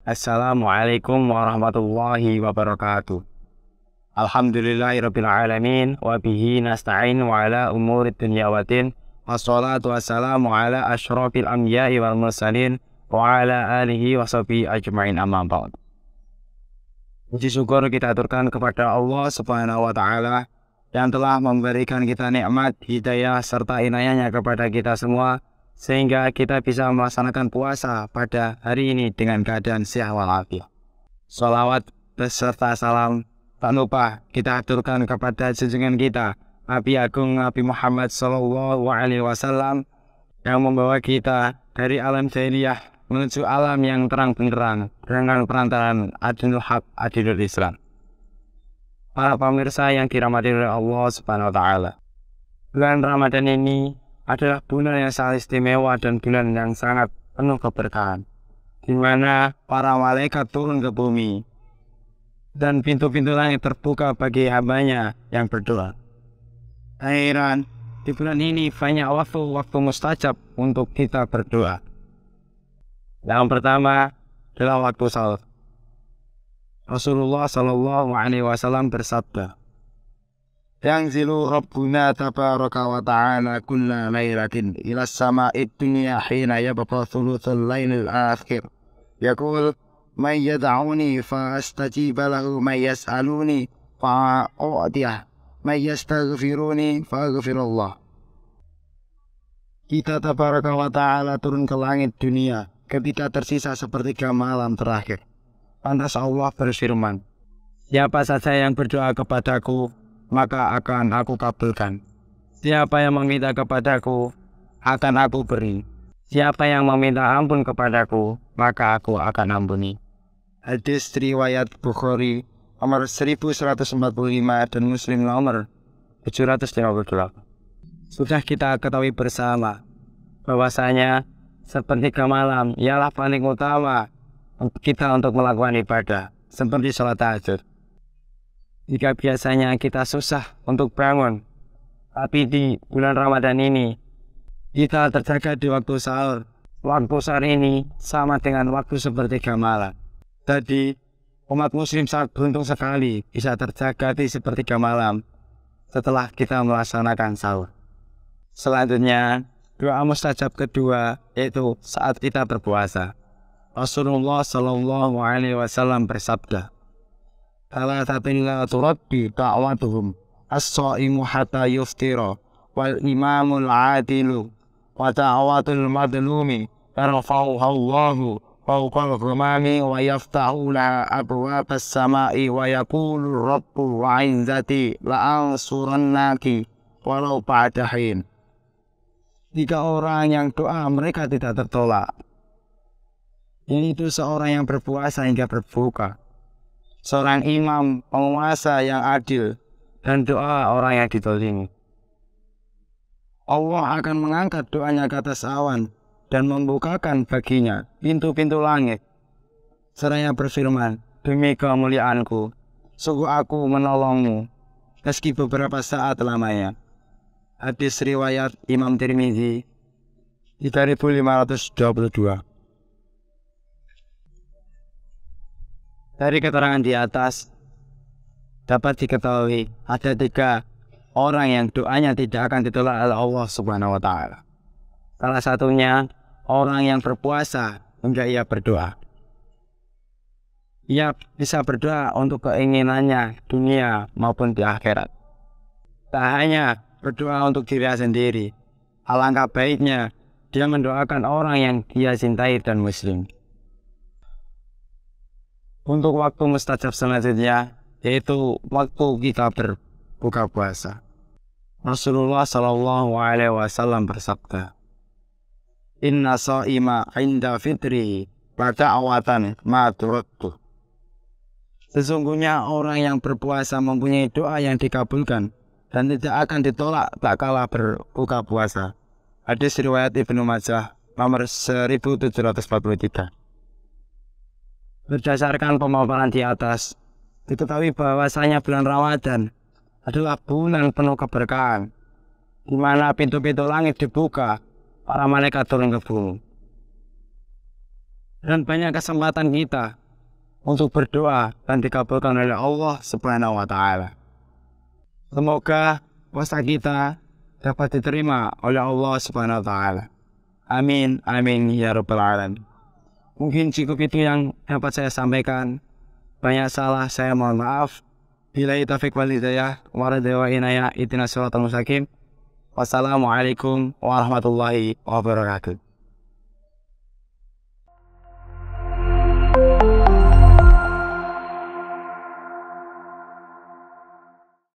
Assalamualaikum warahmatullahi wabarakatuh. Alhamdulillahirrabbilalamin wa bihi nasta'in wa ala umurid dunya wa din wassalatu wassalamu ala asyrafil amyai wal mursalin wa ala alihi wa sahbihi ajma'in amma ba'd. Puji syukur kita aturkan kepada Allah Subhanahu wa taala yang telah memberikan kita nikmat hidayah serta inayahnya kepada kita semua sehingga kita bisa melaksanakan puasa pada hari ini dengan keadaan sehat walafiat. Salawat beserta salam tak lupa kita aturkan kepada junjungan kita Nabi Agung Nabi Muhammad Shallallahu Alaihi Wasallam yang membawa kita dari alam jahiliyah menuju alam yang terang benderang dengan perantaraan Adinul Haq Adinul Islam. Para pemirsa yang dirahmati oleh Allah Subhanahu wa taala. Bulan Ramadan ini adalah bulan yang sangat istimewa dan bulan yang sangat penuh keberkahan, di mana para malaikat turun ke bumi dan pintu-pintu langit terbuka bagi hambanya yang berdoa. Airan, di bulan ini banyak waktu-waktu mustajab untuk kita berdoa. Yang pertama adalah waktu salat. Rasulullah Shallallahu Wasallam bersabda, yang zilu rabbuna tabaraka wa ta'ala kulla lailatin ila sama'i dunya hina yabqa thuluthul lailil akhir yaqul man yad'uni fa astajiba lahu may yas'aluni fa u'tiyah man yastaghfiruni fa aghfirullah kita tabaraka wa ta'ala turun ke langit dunia ketika tersisa sepertiga malam terakhir. Pantas Allah berfirman, Siapa saja yang berdoa kepadaku, maka akan aku kabulkan. Siapa yang meminta kepadaku, akan aku beri. Siapa yang meminta ampun kepadaku, maka aku akan ampuni. Hadis riwayat Bukhari nomor 1145 dan Muslim nomor 758. Sudah kita ketahui bersama bahwasanya ke malam ialah paling utama kita untuk melakukan ibadah seperti sholat tahajud. Jika biasanya kita susah untuk bangun, tapi di bulan Ramadan ini, kita terjaga di waktu sahur. Waktu sahur ini sama dengan waktu seperti malam. Jadi, umat muslim sangat beruntung sekali bisa terjaga di sepertiga malam setelah kita melaksanakan sahur. Selanjutnya, doa mustajab kedua yaitu saat kita berpuasa. Rasulullah Shallallahu Alaihi Wasallam bersabda, thalathatin la orang yang doa mereka tidak tertolak yaitu seorang yang berpuasa hingga berbuka seorang imam penguasa yang adil dan doa orang yang ditolimi. Allah akan mengangkat doanya ke atas awan dan membukakan baginya pintu-pintu langit. Seraya berfirman, demi kemuliaanku, sungguh aku menolongmu, meski beberapa saat lamanya. Hadis riwayat Imam Tirmizi 3522 Dari keterangan di atas dapat diketahui ada tiga orang yang doanya tidak akan ditolak oleh Allah Subhanahu wa taala. Salah satunya orang yang berpuasa hingga ia berdoa. Ia bisa berdoa untuk keinginannya dunia maupun di akhirat. Tak hanya berdoa untuk diri sendiri, alangkah baiknya dia mendoakan orang yang dia cintai dan muslim untuk waktu mustajab selanjutnya yaitu waktu kita berbuka puasa. Rasulullah Shallallahu Alaihi Wasallam bersabda, Inna so'ima inda fitri pada awatan maturutu. Sesungguhnya orang yang berpuasa mempunyai doa yang dikabulkan dan tidak akan ditolak tak kalah berbuka puasa. Hadis riwayat Ibnu Majah nomor 1743. Berdasarkan pemaparan di atas, diketahui bahwasanya bulan Ramadan adalah bulan penuh keberkahan, di mana pintu-pintu langit dibuka, para malaikat turun ke bumi. Dan banyak kesempatan kita untuk berdoa dan dikabulkan oleh Allah Subhanahu wa taala. Semoga puasa kita dapat diterima oleh Allah Subhanahu wa taala. Amin amin ya rabbal alamin. Mungkin cukup itu yang dapat saya sampaikan. Banyak salah, saya mohon maaf. Bila itu wal hidayah, waradewa ya, inayah itina suratul musakim Wassalamualaikum warahmatullahi wabarakatuh.